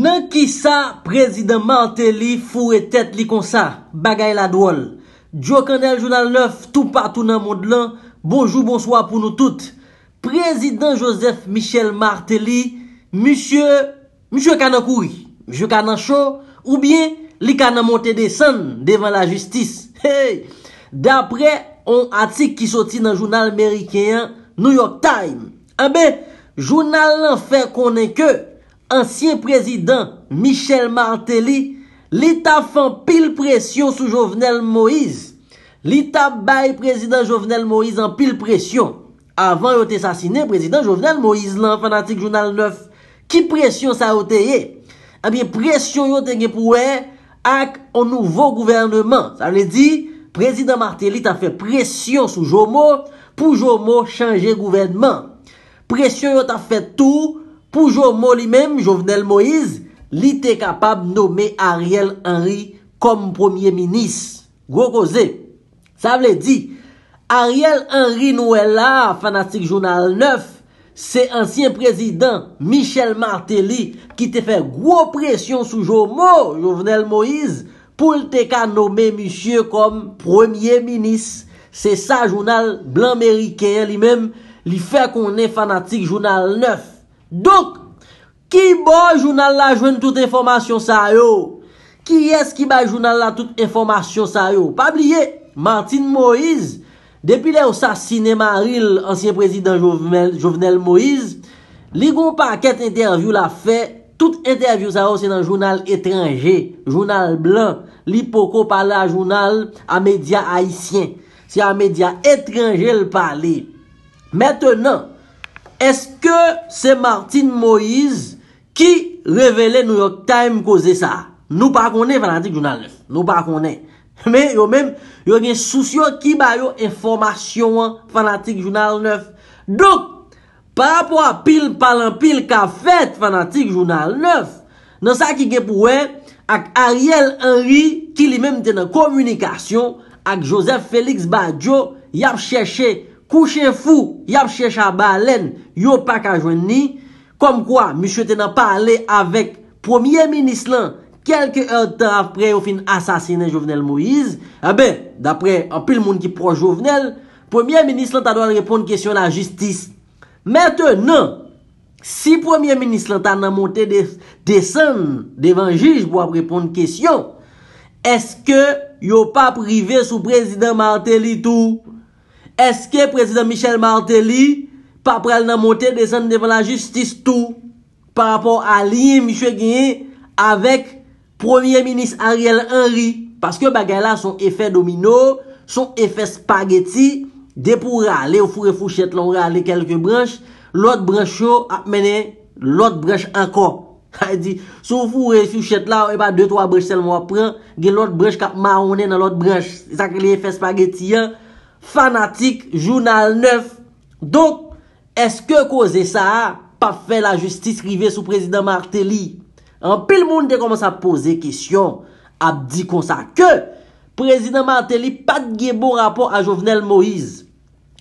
Nan ki sa, prezident Martelly fure tet li konsa, bagay la dwol. Djo kanel jounal 9, tou patou nan mond lan, bonjou, bonsoa pou nou tout. Prezident Joseph Michel Martelly, msye, msye kanakoui, msye kanancho, oubyen, li kanamonte desan devan la justis. De apre, on atik ki soti nan jounal merikeyan, New York Times. A be, jounal lan fe konen ke... ansyen prezidant Michel Martelly, li ta fan pil presyon sou Jovenel Moïse. Li ta bay prezidant Jovenel Moïse an pil presyon. Avan yo te sasine prezidant Jovenel Moïse lan, fanatik Jounal 9, ki presyon sa yo te ye? Abyen presyon yo te gen pouè ak an nouvo gouvernement. Sa le di, prezidant Martelly ta fe presyon sou Jomo pou Jomo chanje gouvernement. Presyon yo ta fe tou Pou Jo Mo li mem, Jovenel Moïse, li te kapab nome Ariel Henry kom premier minis. Gwo goze, sa vle di, Ariel Henry nou e la, fanatik jounal 9, se ansyen prezident Michel Martelly ki te fe gwo presyon sou Jo Mo, Jovenel Moïse, pou l te ka nome mishye kom premier minis, se sa jounal blanmerike li mem, li fe konen fanatik jounal 9. Donk, ki ba jounal la jwen tout informasyon sa yo? Ki es ki ba jounal la tout informasyon sa yo? Pa blye, Martin Moïse, depi le osasine Maril, ansyen prezident Jovenel Moïse, li goun pa ket intervyou la fe, tout intervyou sa yo se nan jounal etranje, jounal blan, li poko pale a jounal a media haisyen, se a media etranje le pale. Metenon, Eske se Martin Moïse ki revele nou yo time koze sa? Nou pa konen Fanatik Jounal 9. Nou pa konen. Me yo men, yo gen sousyon ki ba yo informasyon Fanatik Jounal 9. Dok, parapwa pil palan pil ka fet Fanatik Jounal 9, nan sa ki gen pouwe ak Ariel Henry ki li men te nan komunikasyon ak Joseph Félix Badiou yap chèche. kou chen fou, yap chen chaba alen, yo pa kajwen ni, kom kwa, msye te nan pale avèk premier minis lan, kelke an tan apre yo fin asasine jovenel Moïse, abè, eh dapre apil moun ki proj jovenel, premier minis lan ta doan repon kèsyon la jistis. Mètenan, si premier minis lan ta nan monte desan devan jish pou ap repon kèsyon, eske yo pa prive sou prezident Martelitou? eske prezident Michel Martelly pa prel nan monte desan depan la justis tou pa rapor a liye Michel Guigny avek premier minis Ariel Henry, paske bagay la son efè domino, son efè spageti, depoura le ou fure fouchet la, ou re ale kelke branche lot branche yo ap mene lot branche anko se ou fure fouchet la, ou e pa 2-3 branche sel mwa pran, gen lot branche kap marone nan lot branche sa ke liye efè spageti ya Fanatik jounal 9. Donk, eske koze sa pa fe la justis rive sou prezident Martelly? An pil moun de koman sa pose kisyon. A di kon sa ke prezident Martelly pat gebo rapor a Jovenel Moïse.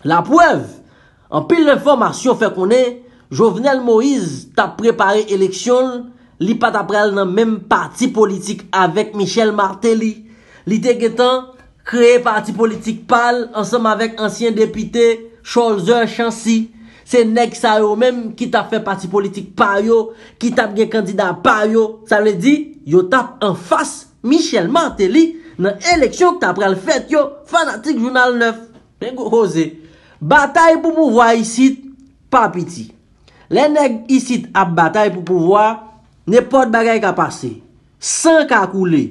La poev, an pil l'informasyon fe konen, Jovenel Moïse ta prepare eleksyon, li pat aprel nan menm parti politik avek Michel Martelly. Li te ketan, kreye parti politik pal, ansom avèk ansyen depité, Cholzeur Chansi, se nek sa yo mèm ki tap fè parti politik pal yo, ki tap gen kandidat pal yo, sa mè di, yo tap an fass, Michel Martelly, nan eleksyon ki tap pral fèt yo, fanatik jounal 9, batae pou mouvoa isit, papiti, le nek isit ap batae pou mouvoa, ne pot bagay ka pase, san ka koulé,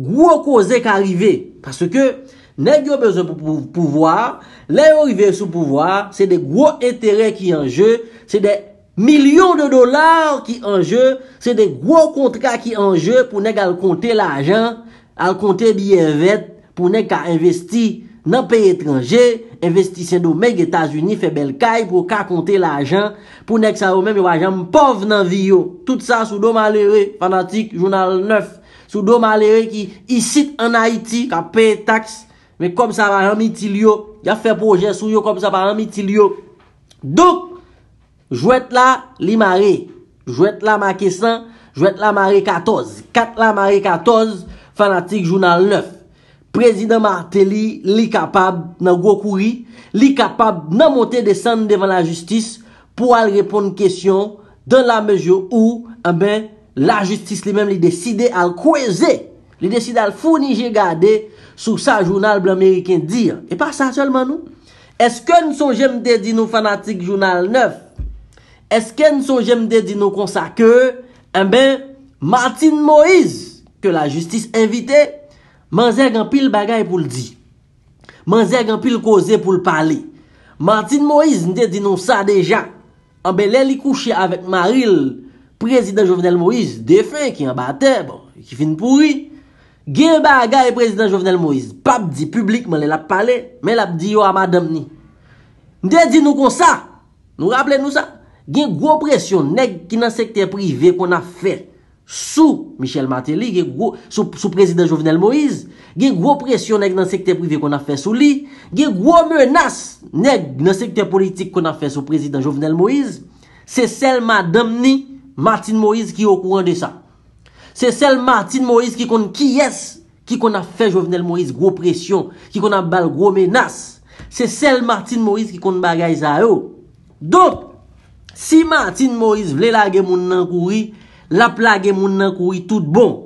gwo koze ka rivey, Paske, nek yo bezon pou pouvoir, le yo ive sou pouvoir, se de gwo etere ki anje, se de milyon de dolar ki anje, se de gwo kontra ki anje pou nek al konte la ajan, al konte biye vet, pou nek a investi nan pey etranje, investi se do mek Etasuni febel kay pou ka konte la ajan, pou nek sa ome mi wajan mpov nan viyo. Tout sa sou do malere, fanatik, jounal 9. Soudo malere ki isit an Haiti, ka pe tax, men kom sa par an mitil yo, ya fe proje sou yo kom sa par an mitil yo. Dok, jwet la li mare, jwet la ma kesan, jwet la mare 14, kat la mare 14, fanatik jounal 9. Prezident Martelly li kapab nan Gokuri, li kapab nan mote desan devan la justis, pou al repon n kesyon, dan la mejo ou, abe, eh la justis li men li deside al kweze, li deside al founije gade, sou sa jounal blan merikin dir. E pa sa selman nou? Eske nou son jemde di nou fanatik jounal 9? Eske nou son jemde di nou konsa ke? E ben, Martin Moïse, ke la justis invite, man zègan pil bagay pou l'di. Man zègan pil kweze pou l'parli. Martin Moïse, nou de di nou sa deja, an be lè li kouche avèk maril, Prezident Jovenel Moïse... Defen ki yon batè... Bon... Ki fin pouri... Gen baga e prezident Jovenel Moïse... Pap di publik... Man lè lap pale... Men lap di yo a madam ni... Mdè di nou kon sa... Nou rappele nou sa... Gen gwo presyon... Neg ki nan sekte privé kon a fè... Sou... Michel Martelly... Gen gwo... Sou prezident Jovenel Moïse... Gen gwo presyon... Neg nan sekte privé kon a fè sou li... Gen gwo menas... Neg nan sekte politik... Kon a fè sou prezident Jovenel Moïse... Se sel madam ni... Martin Moïse ki yo kouran de sa. Se sel Martin Moïse ki kon ki yes. Ki kon a fe Jovenel Moïse. Gro presyon. Ki kon a bal gro menas. Se sel Martin Moïse ki kon bagay sa yo. Don. Si Martin Moïse vle la gen moun nan kouri. La pla gen moun nan kouri tout bon.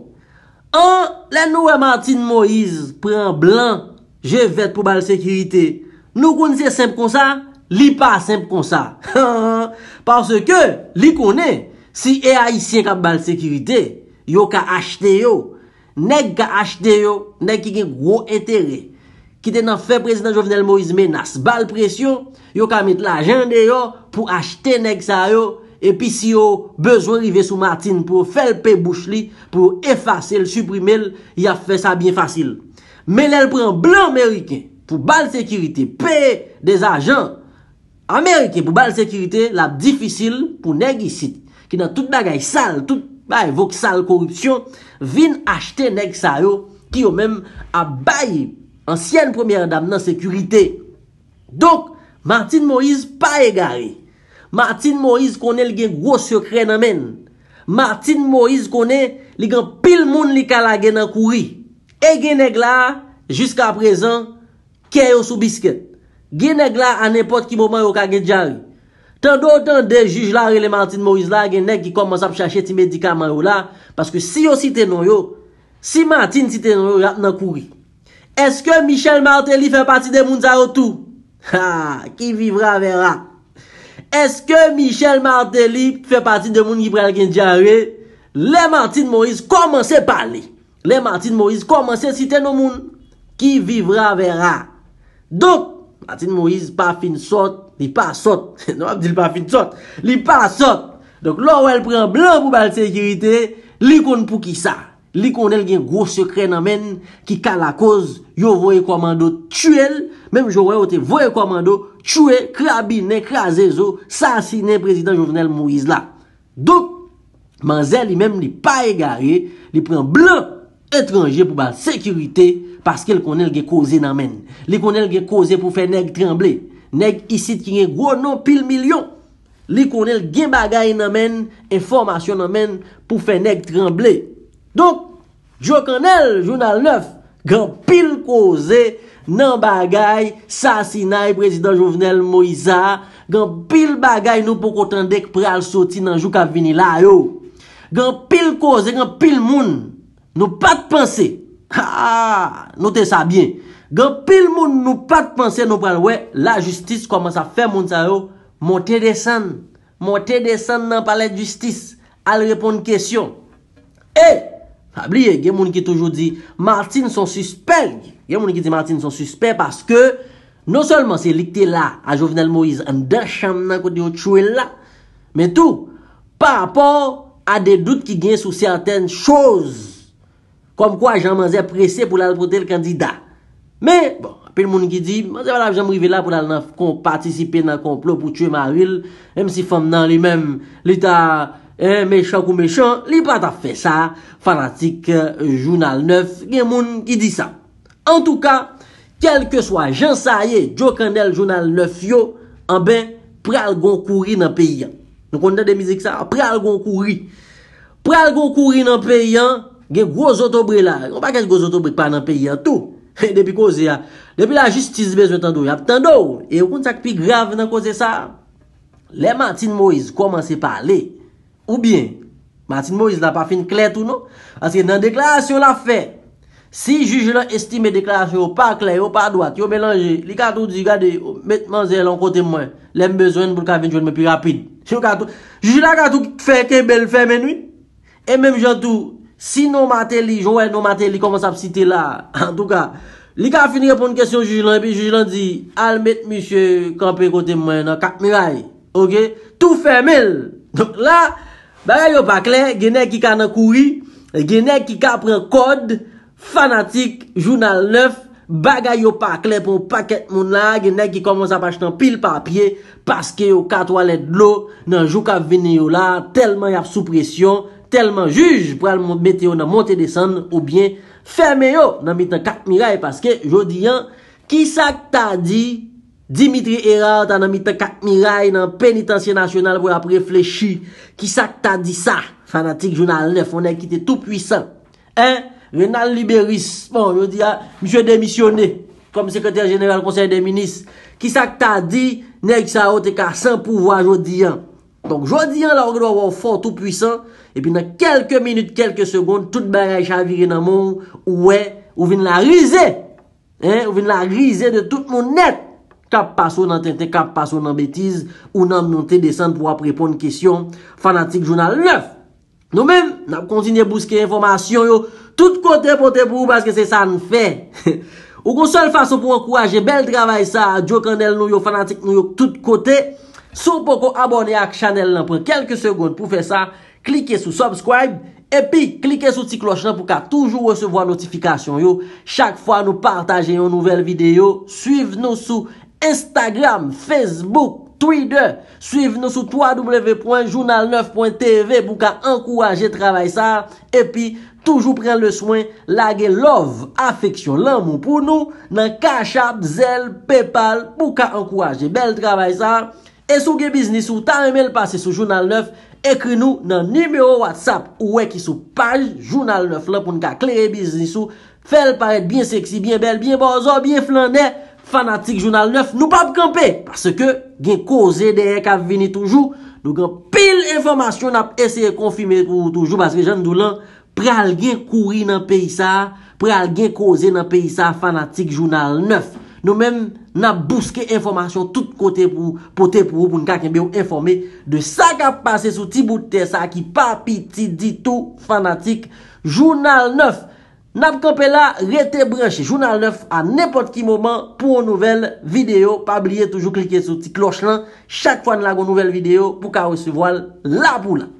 An. Le nouwe Martin Moïse pren blan. Je vet pou bal sekirite. Nou kon se semp kon sa. Li pa semp kon sa. Parce ke li konen. Si e a isyen kap bal sekirite, yo ka achte yo. Nek ka achte yo, nek i gen gro etere. Kite nan fe prezident Jovenel Moïse menas bal presyon, yo ka mit l'ajen de yo pou achte nek sa yo, epi si yo bezwen rive sou matin pou fel pe bouch li, pou efase l, suprime l, ya fe sa bien fasil. Men el pren blan Ameriken pou bal sekirite, pe de zajan Ameriken pou bal sekirite, la difisil pou neg isit. Ki nan tout bagay sal, tout bagay vok sal korupsyon, vin achte nek sa yo ki yo menm a bayi ansyen premye adam nan sekurite. Dok, Martin Moïse pa e gari. Martin Moïse konen li gen gwo sekre nan men. Martin Moïse konen li gen pil moun li kalage nan kouri. E gen neg la, jiska prezan, kè yo sou bisket. Gen neg la an nepot ki mouman yo ka gen djanli. tan do tan de juj la re le Martin Moris la gen nek ki koman sa p chache ti medika marou la paske si yo sitenon yo si Martin sitenon yo rat nan kouri eske Michel Martelly fe pati de moun zarotou haa, ki vivra vera eske Michel Martelly fe pati de moun yi prel gen diare le Martin Moris koman se pale le Martin Moris koman se sitenon moun ki vivra vera dok, Martin Moris pa fin sot Li pa sot, nan wap di li pa fin sot Li pa sot Donk lo wèl pren blan pou bal sekirite Li kon pou ki sa Li kon el gen gros sekre nan men Ki ka la koz, yo voye komando Tue el, menm jou wè wote Voye komando, tue, krabine, kaze zo Sasi nen prezident jounvenel Mouiz la Dok Man zè li menm li pa egare Li pren blan etranje pou bal sekirite Paskèl kon el gen koze nan men Li kon el gen koze pou fè neg tremble Neg isit ki gen gwo nan pil milyon. Li konel gen bagay nan men, enformasyon nan men pou fe neg tremble. Donk, jokanel, jounal 9, gan pil koze nan bagay, sasina yi prezident jovenel Moïsa, gan pil bagay nou pou kontande kpre al soti nan jouk avini la yo. Gan pil koze, gan pil moun, nou pat pensey. Note sa bien Gan pil moun nou pat pense nou pral we La justice koman sa fe moun sa yo Monté desan Monté desan nan palè justice Al repon kèsyon E, fabriye, gen moun ki toujou di Martin son suspè Gen moun ki di Martin son suspè Paske, nou solman se likte la A Jovenel Moïse an dè chanman Kote yo tchouè la Men tou, pa rapor A de dout ki gen sou certain chouz Kom kwa janman zè presè pou lal potè l kandida. Me, bon, apèl moun ki di, man zè valap janm rive la pou lal nan fkon patisipe nan konplo pou tue maril, em si fom nan li mem, li ta mechak ou mechak, li pata fè sa, fanatik jounal 9, gen moun ki di sa. En tou ka, kel ke swa jan sa ye, djo kandel jounal 9 yo, an ben, pral gon kouri nan pe yon. Nou konten de mizik sa, pral gon kouri, pral gon kouri nan pe yon, gen gwo zotobre la yon pa kes gwo zotobre pa nan peyi an tou depi koze ya depi la justice bezwen tan dou ap tan dou e yon kontak pi grave nan koze sa le Martine Moïse koman se pale ou bien Martine Moïse non? la pa fin klet ou nou aske nan deklarasyon la fe si jujelan estime deklarasyon ou pa klet ou pa doat yo melange li katou di gade metman zè lan kote mwen lem bezwen pou ka vin joun men pi rapide jujelan katou fè ke bel fè menwi e menm jantou Sinon matè li, joun wè nan matè li koman sa ap site la En tout ka Li ka finire poun kèsyon jujilan Pi jujilan di Almet mishè kampè kote mwen nan kat miray Ok Tou fè mil Donk la Bagay yo pakle Genè ki ka nan koui Genè ki ka pren kod Fanatik Jounal 9 Bagay yo pakle pou paket moun la Genè ki koman sa ap achten pil papye Paske yo kat wale dlo Nan jou ka veni yo la Telman yap sou presyon telman juj, pral meteo nan monte desan ou bien ferme yo nan mitan 4 miray, paske jodi an kisa k ta di Dimitri Erard an nan mitan 4 miray nan penitansye nasyonal pou ap reflechi, kisa k ta di sa, fanatik jounal nef, onen ki te tout puisan, hein, Renan Liberis, bon, jodi an, msye demisyone, kom sekretèr jeneral konsey de minis, kisa k ta di nek sa ote ka san pouvo jodi an, donk jodi an lor gdo wou fò, tout puisan E pi nan kelke minute, kelke seconde, tout baraj a viri nan moun, ouè, ou vin la rize. Ou vin la rize de tout moun net. Kap paso nan tentè, kap paso nan betiz, ou nan mnonte desan pou ap repon kisyon, Fanatik Jounal 9. Nou mèm, nan kontinye bouske informasyon yo, tout kote pote pou ou, paske se sa n'fè. Ou kon sol fason pou an kouaje, jè bel travay sa, jo kandel nou yo, fanatik nou yo, tout kote, sou poko abone ak chanel nan, pou kelke seconde pou fè sa, Klike sou subscribe... E pi klike sou ti kloch nan pou ka toujou recevo a notifikasyon yo... Chak fwa nou partaje yon nouvel video... Suiv nou sou Instagram, Facebook, Twitter... Suiv nou sou www.journal9.tv pou ka ankouraje travay sa... E pi toujou pren le soin... Lage love, afeksyon lan moun pou nou... Nan kachat, zel, paypal... Pou ka ankouraje bel travay sa... E sou ge biznis ou ta emel pase sou Journal 9... Ekri nou nan nimeyo WhatsApp ou wèk isou page Jounal 9 la pou nou ka klerè e bizis sou. Fèl paret bien seksi, bien bel, bien bozo, bien flanè. Fanatik Jounal 9 nou pa pou kampe. Parce ke gen koze deyè ka veni toujou. Nou gen pil informasyon ap eseye konfime pou toujou. Parce ke jan nou lan pral gen kouri nan peyisa. Pral gen koze nan peyisa fanatik Jounal 9. Nou men nan bouske informasyon tout kote pou pou te pou ou pou nou kakenbe ou informe de sa ka pase sou ti bout te sa ki papi ti di tou fanatik. Jounal 9, nan kope la rete breche. Jounal 9 an nepot ki moman pou nouvel video. Pabliye toujou klike sou ti kloch lan. Chak fwa nan lago nouvel video pou ka ou se voal la pou la.